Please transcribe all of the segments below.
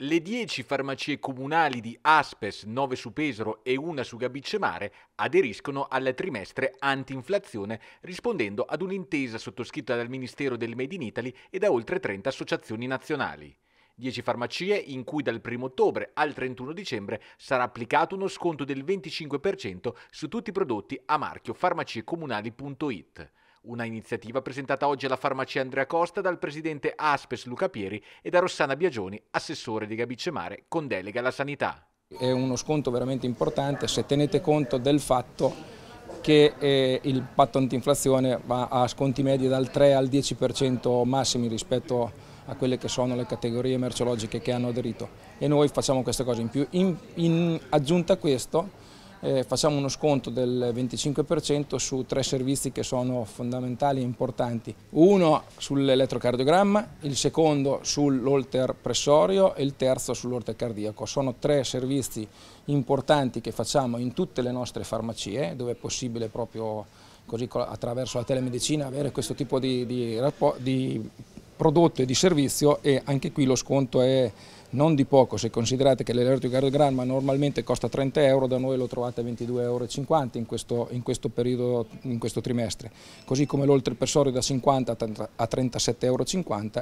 Le 10 farmacie comunali di Aspes, 9 su Pesaro e una su Gabicemare aderiscono al trimestre anti-inflazione rispondendo ad un'intesa sottoscritta dal Ministero del Made in Italy e da oltre 30 associazioni nazionali. 10 farmacie in cui dal 1 ottobre al 31 dicembre sarà applicato uno sconto del 25% su tutti i prodotti a marchio farmaciecomunali.it. Una iniziativa presentata oggi alla farmacia Andrea Costa dal presidente Aspes Luca Pieri e da Rossana Biagioni, assessore di Gabicemare con delega alla sanità. È uno sconto veramente importante se tenete conto del fatto che eh, il patto antinflazione va a sconti medi dal 3 al 10% massimi rispetto a quelle che sono le categorie merceologiche che hanno aderito e noi facciamo queste cose in più. in, in aggiunta a questo eh, facciamo uno sconto del 25% su tre servizi che sono fondamentali e importanti. Uno sull'elettrocardiogramma, il secondo sull'olter pressorio e il terzo sull'olter cardiaco. Sono tre servizi importanti che facciamo in tutte le nostre farmacie dove è possibile proprio così attraverso la telemedicina avere questo tipo di, di, di prodotto e di servizio e anche qui lo sconto è non di poco se considerate che l'elettrocardiogramma normalmente costa 30 euro, da noi lo trovate a 22,50 euro in questo, in questo periodo, in questo trimestre, così come l'oltrepersorio da 50 a 37,50 euro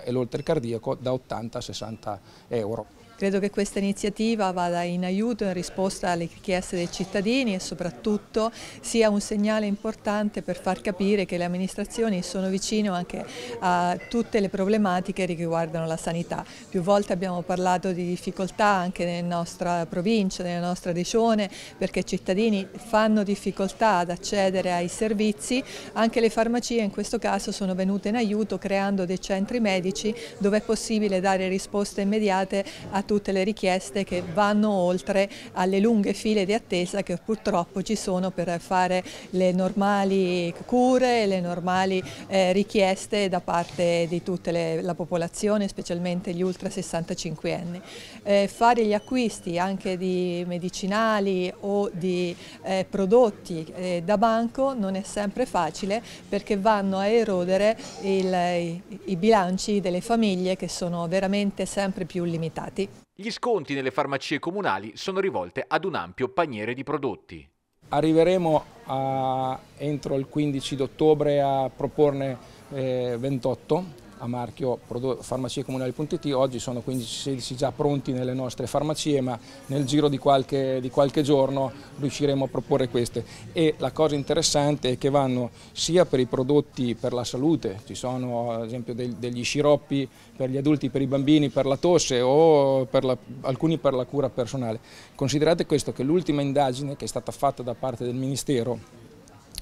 e l'oltrecardiaco da 80 a 60 euro. Credo che questa iniziativa vada in aiuto in risposta alle richieste dei cittadini e soprattutto sia un segnale importante per far capire che le amministrazioni sono vicine anche a tutte le problematiche che riguardano la sanità. Più volte abbiamo parlato di difficoltà anche nella nostra provincia, nella nostra regione, perché i cittadini fanno difficoltà ad accedere ai servizi, anche le farmacie in questo caso sono venute in aiuto creando dei centri medici dove è possibile dare risposte immediate a tutte le richieste che vanno oltre alle lunghe file di attesa che purtroppo ci sono per fare le normali cure, le normali eh, richieste da parte di tutta la popolazione, specialmente gli ultra 65 anni. Eh, fare gli acquisti anche di medicinali o di eh, prodotti eh, da banco non è sempre facile perché vanno a erodere il, i, i bilanci delle famiglie che sono veramente sempre più limitati. Gli sconti nelle farmacie comunali sono rivolte ad un ampio paniere di prodotti. Arriveremo a, entro il 15 di ottobre a proporne eh, 28 a marchio farmaciecomunali.it, oggi sono 15-16 già pronti nelle nostre farmacie, ma nel giro di qualche, di qualche giorno riusciremo a proporre queste. E la cosa interessante è che vanno sia per i prodotti per la salute, ci sono ad esempio degli sciroppi per gli adulti, per i bambini, per la tosse o per la, alcuni per la cura personale. Considerate questo che l'ultima indagine che è stata fatta da parte del Ministero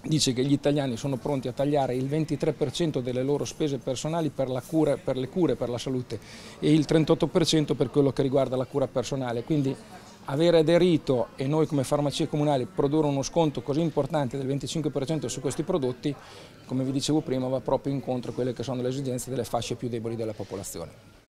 dice che gli italiani sono pronti a tagliare il 23% delle loro spese personali per, cura, per, le cure, per la salute e il 38% per quello che riguarda la cura personale. Quindi avere aderito e noi come farmacie comunali produrre uno sconto così importante del 25% su questi prodotti, come vi dicevo prima, va proprio incontro a quelle che sono le esigenze delle fasce più deboli della popolazione.